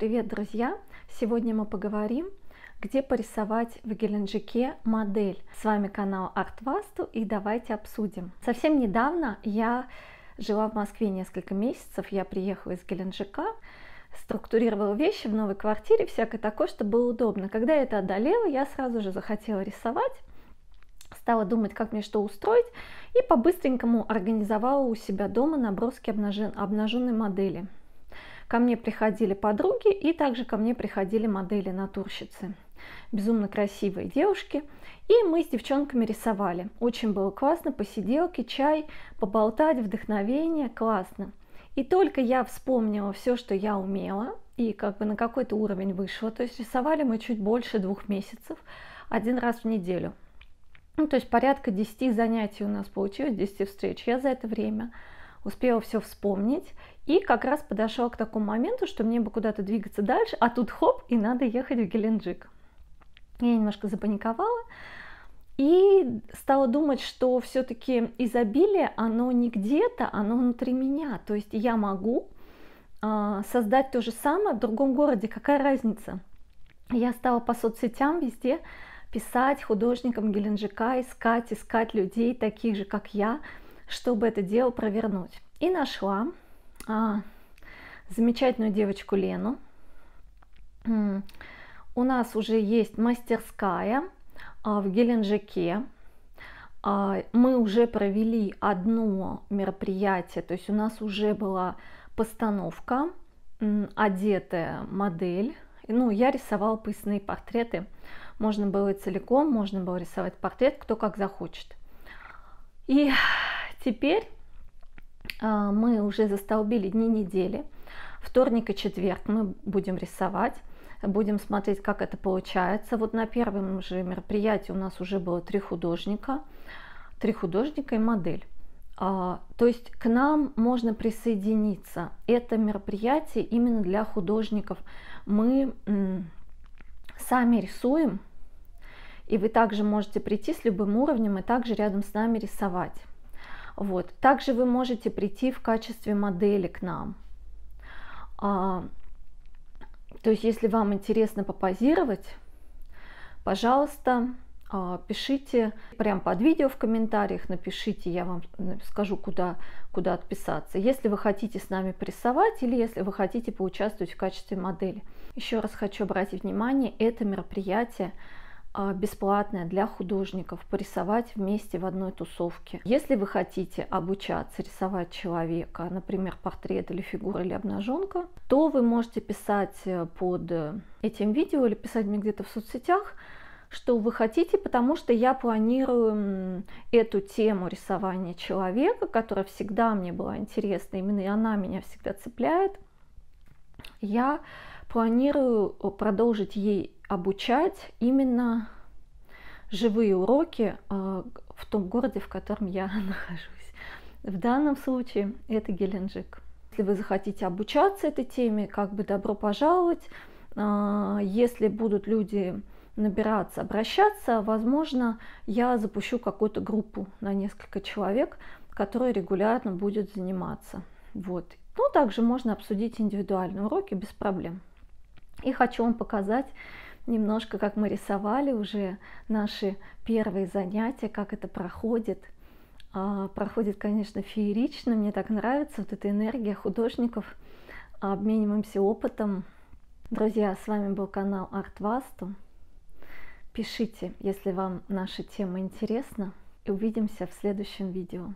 Привет, друзья! Сегодня мы поговорим, где порисовать в Геленджике модель. С вами канал Артвасту и давайте обсудим. Совсем недавно я жила в Москве несколько месяцев, я приехала из Геленджика, структурировала вещи в новой квартире, всякое такое, чтобы было удобно. Когда я это одолела, я сразу же захотела рисовать, стала думать, как мне что устроить, и по-быстренькому организовала у себя дома наброски обнажен... обнаженной модели. Ко мне приходили подруги и также ко мне приходили модели-натурщицы. Безумно красивые девушки. И мы с девчонками рисовали. Очень было классно, посиделки, чай, поболтать, вдохновение, классно. И только я вспомнила все, что я умела, и как бы на какой-то уровень вышла. То есть рисовали мы чуть больше двух месяцев, один раз в неделю. Ну, то есть порядка 10 занятий у нас получилось, 10 встреч. Я за это время успела все вспомнить и как раз подошла к такому моменту, что мне бы куда-то двигаться дальше, а тут хоп, и надо ехать в Геленджик. Я немножко запаниковала и стала думать, что все-таки изобилие, оно не где-то, оно внутри меня. То есть я могу а, создать то же самое в другом городе, какая разница? Я стала по соцсетям везде писать художникам Геленджика, искать, искать людей таких же, как я, чтобы это дело провернуть. И нашла а, замечательную девочку Лену. У нас уже есть мастерская а, в Геленджике. А, мы уже провели одно мероприятие, то есть у нас уже была постановка одетая модель. Ну, я рисовала поясные портреты. Можно было целиком, можно было рисовать портрет, кто как захочет. И Теперь а, мы уже застолбили дни недели. Вторник и четверг мы будем рисовать. Будем смотреть, как это получается. Вот на первом же мероприятии у нас уже было три художника. Три художника и модель. А, то есть к нам можно присоединиться. Это мероприятие именно для художников. Мы сами рисуем, и вы также можете прийти с любым уровнем и также рядом с нами рисовать. Вот. Также вы можете прийти в качестве модели к нам. А, то есть, если вам интересно попозировать, пожалуйста, а, пишите прямо под видео в комментариях, напишите, я вам скажу, куда, куда отписаться. Если вы хотите с нами прессовать или если вы хотите поучаствовать в качестве модели. Еще раз хочу обратить внимание, это мероприятие а, бесплатная для художников порисовать вместе в одной тусовке. Если вы хотите обучаться рисовать человека, например, портрет или фигура или обнаженка, то вы можете писать э, под э, этим видео или писать мне где-то в соцсетях, что вы хотите, потому что я планирую эту тему рисования человека, которая всегда мне была интересна, именно она меня всегда цепляет – я планирую э, продолжить ей обучать именно живые уроки э, в том городе, в котором я нахожусь. В данном случае это Геленджик. Если вы захотите обучаться этой теме, как бы добро пожаловать. А, если будут люди набираться, обращаться, возможно, я запущу какую-то группу на несколько человек, которая регулярно будет заниматься. Вот. Но ну, также можно обсудить индивидуальные уроки без проблем. И хочу вам показать немножко, как мы рисовали уже наши первые занятия, как это проходит. А, проходит, конечно, феерично, мне так нравится вот эта энергия художников. Обмениваемся опытом. Друзья, с вами был канал Artvastu. Пишите, если вам наша тема интересна. И увидимся в следующем видео.